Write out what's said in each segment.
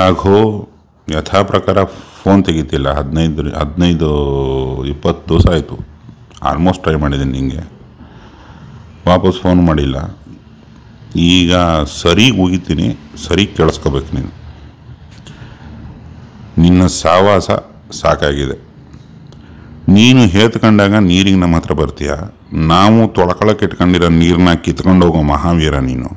ರಾಘು ಯಥಾ ಪ್ರಕಾರ ಫೋನ್ ತೆಗಿತಿಲ್ಲ ಹದಿನೈದು ಹದಿನೈದು ಇಪ್ಪತ್ತು ದಿವಸ ಆಯಿತು ಆಲ್ಮೋಸ್ಟ್ ಟ್ರೈ ಮಾಡಿದ್ದೀನಿ ನಿಮಗೆ ವಾಪಸ್ ಫೋನ್ ಮಾಡಿಲ್ಲ ಈಗ ಸರಿ ಉಗಿತೀನಿ ಸರಿ ಕೇಳಿಸ್ಕೋಬೇಕು ನೀನು ನಿನ್ನ ಸಾವಾಸ ಸಾಕಾಗಿದೆ ನೀನು ಹೇಳ್ಕೊಂಡಾಗ ನೀರಿಗೆ ನಮ್ಮ ಹತ್ರ ಬರ್ತೀಯ ನಾವು ತೊಳಕೊಳಕ್ಕೆ ಇಟ್ಕೊಂಡಿರೋ ನೀರನ್ನ ಕಿತ್ಕೊಂಡು ಹೋಗೋ ಮಹಾವೀರ ನೀನು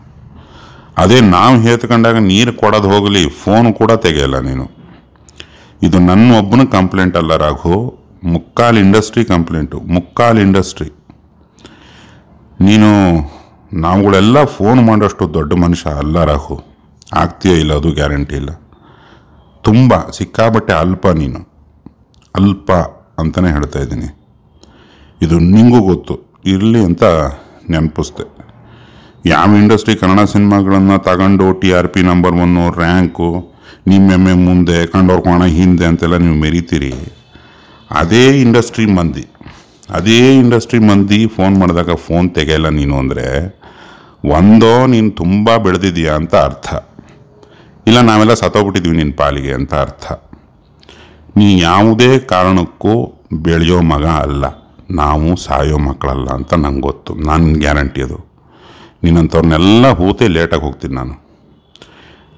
ಅದೇ ನಾವು ಹೇತ್ಕೊಂಡಾಗ ನೀರು ಕೊಡೋದು ಹೋಗಲಿ ಫೋನ್ ಕೂಡ ತೆಗೆಯಲ್ಲ ನೀನು ಇದು ನನ್ನ ಒಬ್ಬನ ಕಂಪ್ಲೇಂಟ್ ಅಲ್ಲ ರಾಘು ಮುಕ್ಕಾಲು ಇಂಡಸ್ಟ್ರಿ ಕಂಪ್ಲೇಂಟು ಮುಕ್ಕಾಲು ಇಂಡಸ್ಟ್ರಿ ನೀನು ನಾವುಗಳೆಲ್ಲ ಫೋನ್ ಮಾಡೋಷ್ಟು ದೊಡ್ಡ ಮನುಷ್ಯ ಅಲ್ಲ ರಾಹು ಆಗ್ತೀಯೋ ಇಲ್ಲ ಅದು ಗ್ಯಾರಂಟಿ ಇಲ್ಲ ತುಂಬ ಸಿಕ್ಕಾಬಟ್ಟೆ ಅಲ್ಪ ನೀನು ಅಲ್ಪ ಅಂತಲೇ ಹೇಳ್ತಾ ಇದ್ದೀನಿ ಇದು ನಿಂಗೂ ಗೊತ್ತು ಇರಲಿ ಅಂತ ನೆನಪಿಸ್ದೆ ಯಾವ ಇಂಡಸ್ಟ್ರಿ ಕನ್ನಡ ಸಿನಿಮಾಗಳನ್ನು ತಗೊಂಡು T R P number one rank ನಿಮ್ಮೆಮ್ಮೆ ಮುಂದೆ ಕಂಡವ್ರ ಕೋಣ ಹಿಂದೆ ಅಂತೆಲ್ಲ ನೀವು ಮೆರಿತೀರಿ ಅದೇ ಇಂಡಸ್ಟ್ರಿ ಮಂದಿ ಅದೇ ಇಂಡಸ್ಟ್ರಿ ಮಂದಿ ಫೋನ್ ಮಾಡಿದಾಗ ಫೋನ್ ತೆಗೆಯಲ್ಲ ನೀನು ಅಂದರೆ ಒಂದೋ ನೀನು ತುಂಬ ಬೆಳೆದಿದೆಯಾ ಅಂತ ಅರ್ಥ ಇಲ್ಲ ನಾವೆಲ್ಲ ಸತ್ತೋಗ್ಬಿಟ್ಟಿದ್ದೀವಿ ನಿನ್ನ ಪಾಲಿಗೆ ಅಂತ ಅರ್ಥ ನೀ ಯಾವುದೇ ಕಾರಣಕ್ಕೂ ಬೆಳೆಯೋ ಮಗ ಅಲ್ಲ ನಾವು ಸಾಯೋ ಮಕ್ಕಳಲ್ಲ ಅಂತ ನಂಗೆ ಗೊತ್ತು ನನ್ನ ಗ್ಯಾರಂಟಿ ಅದು ನಿನ್ನಂಥವ್ರನ್ನೆಲ್ಲ ಹೂತೆ ಲೇಟಾಗಿ ಹೋಗ್ತೀನಿ ನಾನು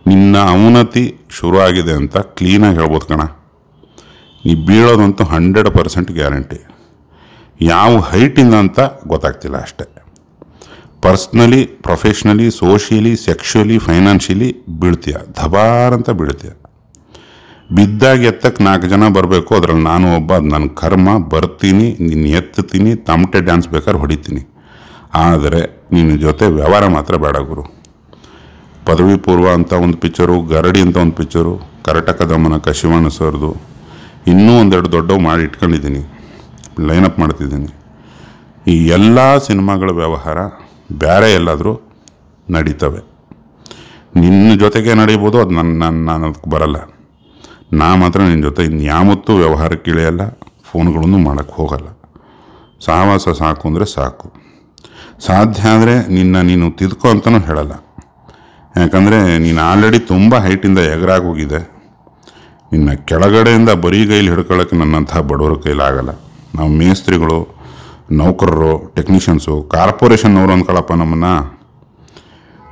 ನಿನ್ನ ಅವನತಿ ಶುರು ಆಗಿದೆ ಅಂತ ಕ್ಲೀನಾಗಿ ಹೇಳ್ಬೋದು ಕಣ ನೀ ಬೀಳೋದಂತೂ ಹಂಡ್ರೆಡ್ ಪರ್ಸೆಂಟ್ ಗ್ಯಾರಂಟಿ ಯಾವ ಹೈಟಿಂದ ಅಂತ ಗೊತ್ತಾಗ್ತಿಲ್ಲ ಅಷ್ಟೇ personally professionally socially sexually financially ಬೀಳ್ತೀಯ ಧಬಾರ್ ಅಂತ ಬೀಳ್ತೀಯ ಬಿದ್ದಾಗ ಎತ್ತಕ್ಕೆ ನಾಲ್ಕು ಜನ ಬರಬೇಕು ಅದ್ರಲ್ಲಿ ನಾನು ಒಬ್ಬ ನನ್ನ ಕರ್ಮ ಬರ್ತೀನಿ ನಿನ್ನ ಎತ್ತೀನಿ ತಮಟೆ ಡ್ಯಾನ್ಸ್ ಬೇಕಾದ್ರೆ ಹೊಡಿತೀನಿ ಆದರೆ ನಿನ್ನ ಜೊತೆ ವ್ಯವಹಾರ ಮಾತ್ರ ಬೇಡ ಗುರು ಪದವಿ ಪೂರ್ವ ಅಂತ ಒಂದು ಪಿಚ್ಚರು ಗರಡಿ ಅಂತ ಒಂದು ಪಿಚ್ಚರು ಕರ್ನಾಟಕ ದಮನ ಕಶಿವಣ್ಣ ಸರ್ದು ಇನ್ನೂ ಒಂದೆರಡು ದೊಡ್ಡವು ಮಾಡಿ ಇಟ್ಕೊಂಡಿದ್ದೀನಿ ಲೈನ್ ಅಪ್ ಮಾಡ್ತಿದ್ದೀನಿ ಈ ಎಲ್ಲ ಸಿನಿಮಾಗಳ ವ್ಯವಹಾರ ಬೇರೆ ಎಲ್ಲಾದರೂ ನಡೀತವೆ ನಿನ್ನ ಜೊತೆಗೆ ನಡೀಬೋದು ಅದು ನನ್ನ ನನ್ನ ನಾನು ಅದಕ್ಕೆ ಬರಲ್ಲ ನಾ ಮಾತ್ರ ನಿನ್ನ ಜೊತೆ ಯಾವತ್ತೂ ವ್ಯವಹಾರಕ್ಕೆ ಇಳಿಯಲ್ಲ ಫೋನ್ಗಳನ್ನು ಮಾಡೋಕ್ಕೆ ಹೋಗಲ್ಲ ಸಹವಾಸ ಸಾಕು ಅಂದರೆ ಸಾಕು ಸಾಧ್ಯ ಆದರೆ ನಿನ್ನ ನೀನು ತಿದ್ಕೋ ಅಂತಲೂ ಹೇಳಲ್ಲ ಯಾಕಂದರೆ ನೀನು ಆಲ್ರೆಡಿ ತುಂಬ ಹೈಟಿಂದ ಹೋಗಿದೆ ನಿನ್ನ ಕೆಳಗಡೆಯಿಂದ ಬರೀ ಕೈಲಿ ಹಿಡ್ಕೊಳ್ಳೋಕ್ಕೆ ನನ್ನಂತಹ ಬಡವರ ಕೈಲಾಗಲ್ಲ ನಾವು ಮೇಸ್ತ್ರಿಗಳು ನೌಕರರು ಟೆಕ್ನಿಷಿಯನ್ಸು ಕಾರ್ಪೊರೇಷನ್ನವರು ಅಂದ್ಕೊಳ್ಳಪ್ಪ ನಮ್ಮನ್ನು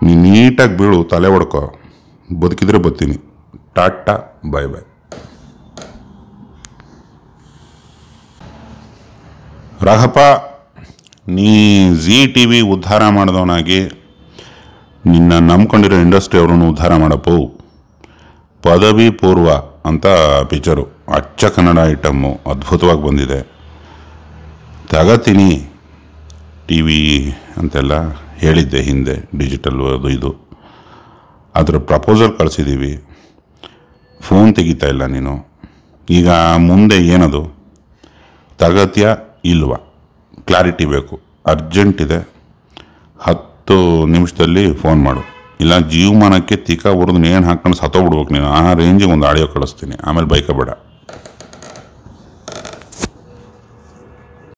ನೀನು ನೀಟಾಗಿ ಬೀಳು ತಲೆ ಹೊಡ್ಕೋ ಬದುಕಿದ್ರೆ ಬತ್ತೀನಿ ಟಾಟಾ ಬಾಯ್ ಬಾಯ್ ರಾಘಪ್ಪ ನೀ ಝೀ ಟಿ ವಿ ಉದ್ಧಾರ ಮಾಡಿದವನಾಗಿ ನಿನ್ನ ನಂಬ್ಕೊಂಡಿರೋ ಇಂಡಸ್ಟ್ರಿ ಅವ್ರೂ ಉದ್ಧಾರ ಮಾಡಪ್ಪು ಪದವಿ ಪೂರ್ವ ಅಂತ ಪಿಚ್ಚರು ಅಚ್ಚ ಕನ್ನಡ ಐಟಮ್ಮು ಅದ್ಭುತವಾಗಿ ಬಂದಿದೆ ತಗತೀನಿ ಟಿ ವಿ ಅಂತೆಲ್ಲ ಹೇಳಿದ್ದೆ ಹಿಂದೆ ಡಿಜಿಟಲ್ ಅದು ಇದು ಅದರ ಪ್ರಪೋಸಲ್ ಕಳಿಸಿದ್ದೀವಿ ಫೋನ್ ತೆಗಿತಾ ಇಲ್ಲ ನೀನು ಈಗ ಮುಂದೆ ಏನದು ತಗತ್ಯ ಇಲ್ವಾ ಕ್ಲಾರಿಟಿ ಬೇಕು ಅರ್ಜೆಂಟ್ ಇದೆ ಹತ್ತು ನಿಮಿಷದಲ್ಲಿ ಫೋನ್ ಮಾಡು ಇಲ್ಲ ಜೀವಮಾನಕ್ಕೆ ತೀಕಾ ಬರೋದು ಏನು ಹಾಕೊಂಡು ಸತ್ತೋಗ್ಬಿಡ್ಬೇಕು ನೀನು ಆ ರೇಂಜಿಗೆ ಒಂದು ಆಡಿಯೋ ಕಳಿಸ್ತೀನಿ ಆಮೇಲೆ ಬೈಕ ಬೇಡ